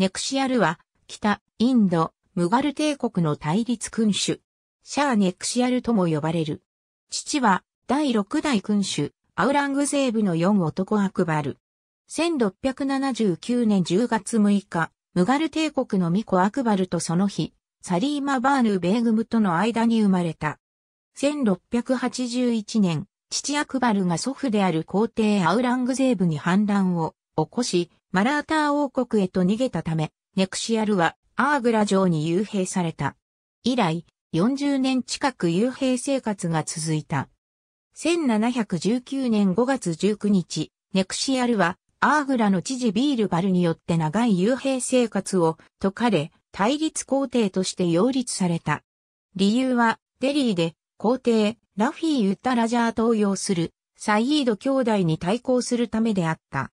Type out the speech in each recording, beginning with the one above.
ネクシアルは、北、インド、ムガル帝国の対立君主。シャーネクシアルとも呼ばれる。父は、第6代君主、アウラングゼーブの4男アクバル。1679年10月6日、ムガル帝国のミコアクバルとその日、サリーマ・バーヌ・ベーグムとの間に生まれた。1681年、父アクバルが祖父である皇帝アウラングゼーブに反乱を起こし、マラーター王国へと逃げたため、ネクシアルはアーグラ城に幽閉された。以来、40年近く幽閉生活が続いた。1719年5月19日、ネクシアルはアーグラの知事ビールバルによって長い幽閉生活を解かれ、対立皇帝として擁立された。理由は、デリーで皇帝、ラフィー・ウッタラジャーと擁用する、サイード兄弟に対抗するためであった。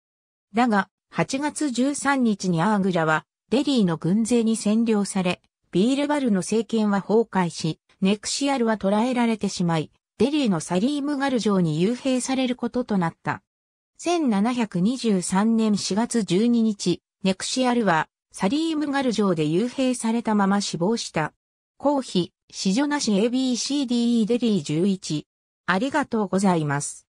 だが、8月13日にアーグラはデリーの軍勢に占領され、ビールバルの政権は崩壊し、ネクシアルは捕らえられてしまい、デリーのサリームガル城に幽閉されることとなった。1723年4月12日、ネクシアルはサリームガル城で幽閉されたまま死亡した。公費、史女なし ABCDE デリー11。ありがとうございます。